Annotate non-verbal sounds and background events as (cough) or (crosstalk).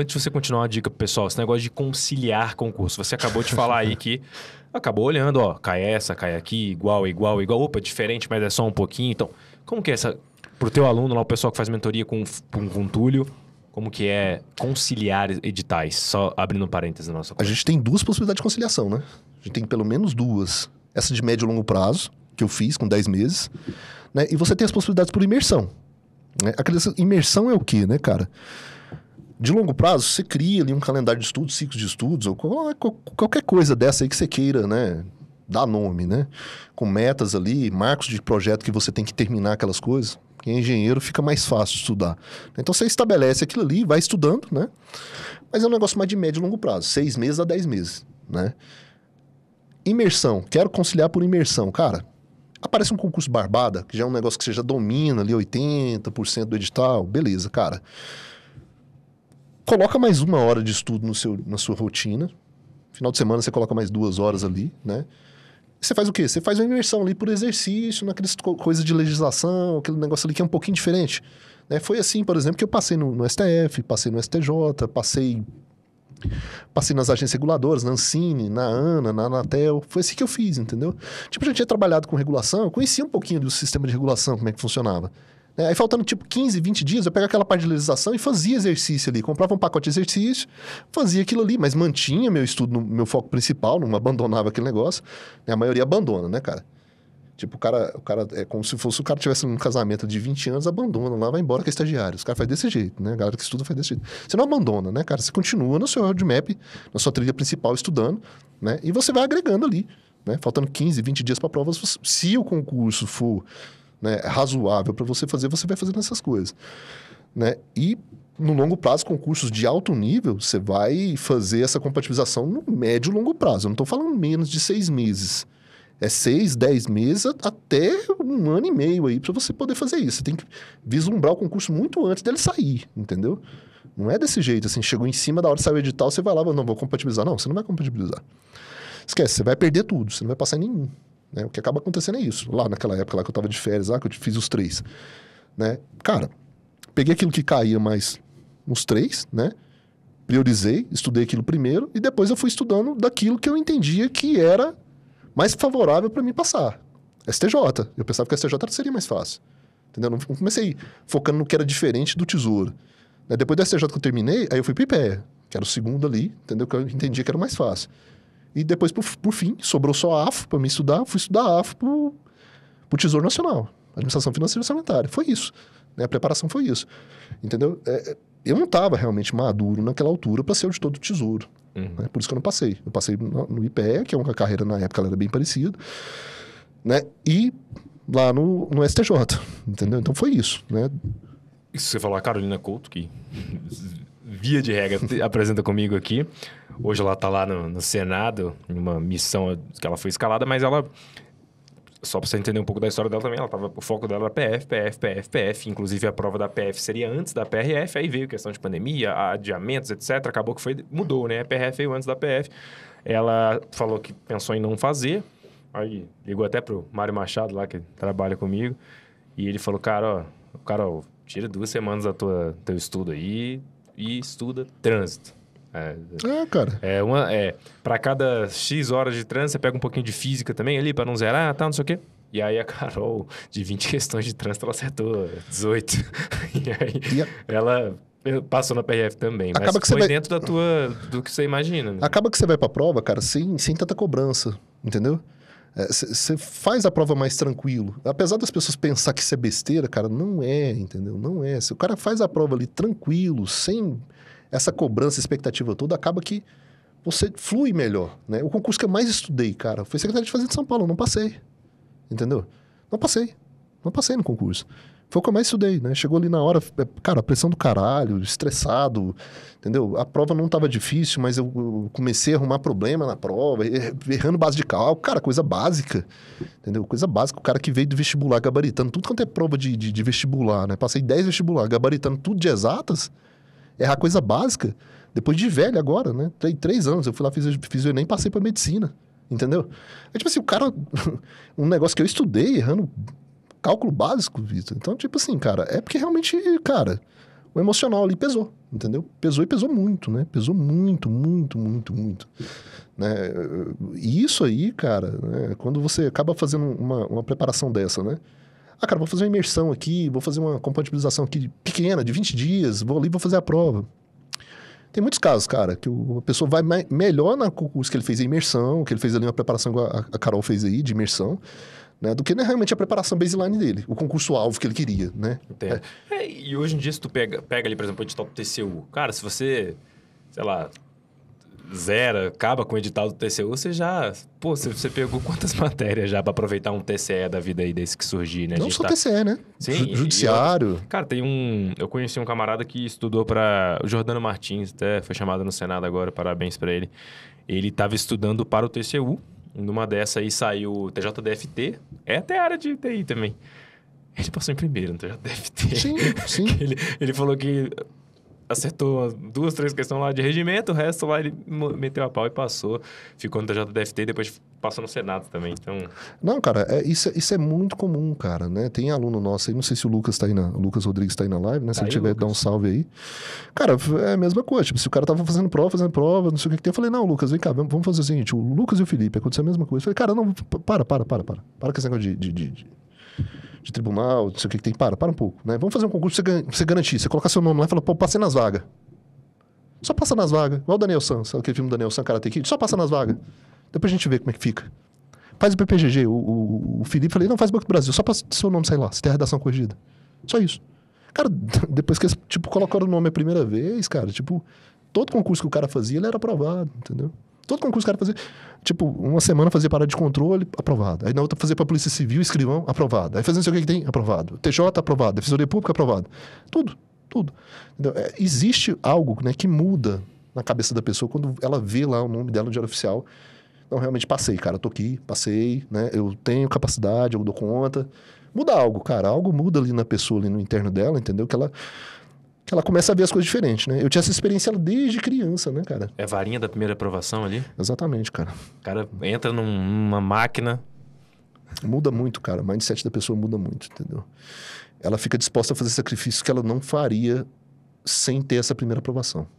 Antes de você continuar uma dica pro pessoal, esse negócio de conciliar concurso. Você acabou de falar aí que (laughs) acabou olhando, ó, cai essa, cai aqui, igual, igual, igual. Opa, diferente, mas é só um pouquinho. Então, como que é essa... Pro teu aluno lá, o pessoal que faz mentoria com, com, com Túlio, como que é conciliar editais? Só abrindo parênteses na nossa conversa. A gente tem duas possibilidades de conciliação, né? A gente tem pelo menos duas. Essa de médio e longo prazo, que eu fiz com 10 meses, né? E você tem as possibilidades por imersão. Né? imersão é o quê, né, cara? de longo prazo, você cria ali um calendário de estudos, ciclos de estudos, ou é, qualquer coisa dessa aí que você queira, né? Dar nome, né? Com metas ali, marcos de projeto que você tem que terminar aquelas coisas. Quem é engenheiro fica mais fácil estudar. Então você estabelece aquilo ali, vai estudando, né? Mas é um negócio mais de médio e longo prazo, seis meses a dez meses, né? Imersão, quero conciliar por imersão, cara. Aparece um concurso barbada, que já é um negócio que você já domina ali 80% do edital, beleza, cara Coloca mais uma hora de estudo no seu, na sua rotina. Final de semana você coloca mais duas horas ali, né? Você faz o quê? Você faz uma imersão ali por exercício, naquelas coisas de legislação, aquele negócio ali que é um pouquinho diferente. Né? Foi assim, por exemplo, que eu passei no, no STF, passei no STJ, passei Passei nas agências reguladoras, na Ancine, na ANA, na Anatel. Foi assim que eu fiz, entendeu? Tipo, a gente tinha trabalhado com regulação, eu conhecia um pouquinho do sistema de regulação, como é que funcionava. É, aí faltando tipo 15, 20 dias, eu pegava aquela parte de legislação e fazia exercício ali. Comprava um pacote de exercício, fazia aquilo ali, mas mantinha meu estudo, meu foco principal, não abandonava aquele negócio. A maioria abandona, né, cara? Tipo, o cara, o cara é como se fosse o cara tivesse um casamento de 20 anos, abandona lá, vai embora que é estagiário. Os caras fazem desse jeito, né? A galera que estuda faz desse jeito. Você não abandona, né, cara? Você continua no seu roadmap, na sua trilha principal estudando, né? E você vai agregando ali, né? Faltando 15, 20 dias para provas, se o concurso for né, é razoável para você fazer, você vai fazendo essas coisas. Né? E no longo prazo, concursos de alto nível, você vai fazer essa compatibilização no médio e longo prazo. Eu não estou falando menos de seis meses. É seis, dez meses, até um ano e meio aí para você poder fazer isso. Você tem que vislumbrar o concurso muito antes dele sair, entendeu? Não é desse jeito, assim, chegou em cima da hora de sair o edital, você vai lá, não, vou compatibilizar. Não, você não vai compatibilizar. Esquece, você vai perder tudo, você não vai passar em nenhum. Né? O que acaba acontecendo é isso. Lá naquela época lá que eu estava de férias, lá que eu fiz os três. Né? Cara, peguei aquilo que caía mais uns três, né? Priorizei, estudei aquilo primeiro e depois eu fui estudando daquilo que eu entendia que era mais favorável para mim passar. STJ. Eu pensava que STJ seria mais fácil. Entendeu? Não comecei focando no que era diferente do tesouro. Né? Depois do STJ que eu terminei, aí eu fui pipé que era o segundo ali, entendeu? Que eu entendia que era mais fácil. E depois, por, por fim, sobrou só a AFO para me estudar. Fui estudar a AFO pro, pro Tesouro Nacional, Administração Financeira e Orçamentária. Foi isso. Né? A preparação foi isso. Entendeu? É, é eu não estava realmente maduro naquela altura para ser auditor do Tesouro. Uhum. Né? Por isso que eu não passei. Eu passei no, no IPE, que é uma carreira na época era bem parecida. Né? E lá no, no STJ. Entendeu? Então foi isso. Né? Isso você falou a Carolina Couto, que via de regra apresenta comigo aqui. Hoje ela está lá no, no Senado, em uma missão que ela foi escalada, mas ela só para você entender um pouco da história dela também, ela tava, o foco dela era PF, PF, PF, PF. Inclusive, a prova da PF seria antes da PRF, aí veio questão de pandemia, adiamentos, etc. Acabou que foi, mudou, né? A PRF veio antes da PF. Ela falou que pensou em não fazer. Aí ligou até pro Mário Machado lá, que trabalha comigo. E ele falou, cara, ó, cara, ó, tira duas semanas da tua teu estudo aí e estuda trânsito. É, é cara. É uma, é, para cada X horas de trânsito, você pega um pouquinho de física também ali, para não zerar, tá, não sei o quê. E aí a Carol, de 20 (laughs) questões de trânsito, ela acertou 18. (laughs) e aí ela passou na PRF também. Acaba mas que foi vai... dentro da tua, do que você imagina. Né? Acaba que você vai pra prova, cara, sem, sem tanta cobrança, entendeu? Você é, faz a prova mais tranquilo. Apesar das pessoas pensar que isso é besteira, cara, não é, entendeu? Não é. Se o cara faz a prova ali tranquilo, sem essa cobrança, expectativa toda, acaba que você flui melhor, né? O concurso que eu mais estudei, cara, foi secretário de Fazenda de São Paulo, não passei. Entendeu? Não passei. Não passei no concurso. Foi o que eu mais estudei, né? Chegou ali na hora, é, cara, pressão do caralho, estressado, entendeu? A prova não estava difícil, mas eu comecei a arrumar problema na prova, errando base de cálculo, cara, coisa básica, entendeu? Coisa básica, o cara que veio do vestibular gabaritando tudo quanto é prova de, de, de vestibular, né? Passei 10 vestibular gabaritando tudo de exatas, Errar é coisa básica, depois de velho agora, né? Tem três anos, eu fui lá, fiz, fiz o Enem passei pra medicina. Entendeu? É tipo assim, o cara. (laughs) um negócio que eu estudei errando cálculo básico, Vitor. Então, tipo assim, cara, é porque realmente, cara, o emocional ali pesou, entendeu? Pesou e pesou muito, né? Pesou muito, muito, muito, muito. Né? E isso aí, cara, né? quando você acaba fazendo uma, uma preparação dessa, né? Ah, cara, vou fazer uma imersão aqui, vou fazer uma compatibilização aqui pequena, de 20 dias, vou ali, vou fazer a prova. Tem muitos casos, cara, que o, a pessoa vai melhor na concurso que ele fez a imersão, que ele fez ali uma preparação igual a, a Carol fez aí, de imersão, né, do que né, realmente a preparação baseline dele, o concurso-alvo que ele queria, né? É. É, e hoje em dia, se tu pega, pega ali, por exemplo, o edital do TCU, cara, se você, sei lá, zera, acaba com o edital do TCU, você já. Pô, você, pegou quantas (laughs) matérias já para aproveitar um TCE da vida aí desse que surgir, né? Não só tá... TCE, né? Sim. Judiciário. Eu, cara, tem um. Eu conheci um camarada que estudou para. O Jordano Martins, até foi chamado no Senado agora, parabéns para ele. Ele tava estudando para o TCU. Numa dessa aí saiu o TJDFT. É até área de TI também. Ele passou em primeiro, no TJDFT. Sim, (laughs) sim. ele, ele falou que acertou duas, três questões lá de regimento, o resto lá ele meteu a pau e passou. Ficou no TJDFT e depois passou no Senado também, então... Não, cara, é, isso, é, isso é muito comum, cara, né? Tem aluno nosso aí, não sei se o Lucas tá aí na... O Lucas Rodrigues tá aí na live, né? Se tá ele tiver, Lucas. dá um salve aí. Cara, é a mesma coisa. Tipo, se o cara tava fazendo prova, fazendo prova, não sei o que que tem, eu falei, não, Lucas, vem cá, vamos fazer o seguinte, o Lucas e o Felipe, aconteceu a mesma coisa. Eu falei, cara, não, para, para, para, para. Para com esse negócio de, de, de de tribunal, não sei o que, que tem. Para, para um pouco. Né? Vamos fazer um concurso pra você garantir. Você colocar seu nome lá e falar, pô, passei nas vagas. Só passa nas vagas. Olha o Daniel San, aquele filme do Daniel San, Karate Kid. Só passa nas vagas. Depois a gente vê como é que fica. Faz o PPGG. O, o, o Felipe falei, não, faz o Banco do Brasil. Só passa seu nome sair lá, se tem a redação corrigida. Só isso. Cara, (laughs) depois que eles, tipo, colocaram o nome a primeira vez, cara, tipo, todo concurso que o cara fazia, ele era aprovado, entendeu? Todo concurso que cara fazer. Tipo, uma semana fazia parada de controle, aprovado. Aí na outra fazia para Polícia Civil, escrivão, aprovado. Aí fazendo não sei o que, que tem, aprovado. TJ, aprovado. Defensoria Pública, aprovado. Tudo, tudo. É, existe algo né, que muda na cabeça da pessoa quando ela vê lá o nome dela no diário oficial. então realmente passei, cara. Eu tô aqui, passei, né? Eu tenho capacidade, eu dou conta. Muda algo, cara. Algo muda ali na pessoa, ali no interno dela, entendeu? Que ela que ela começa a ver as coisas diferentes, né? Eu tinha essa experiência desde criança, né, cara? É varinha da primeira aprovação ali? Exatamente, cara. O cara entra num, numa máquina. Muda muito, cara. O mindset da pessoa muda muito, entendeu? Ela fica disposta a fazer sacrifícios que ela não faria sem ter essa primeira aprovação.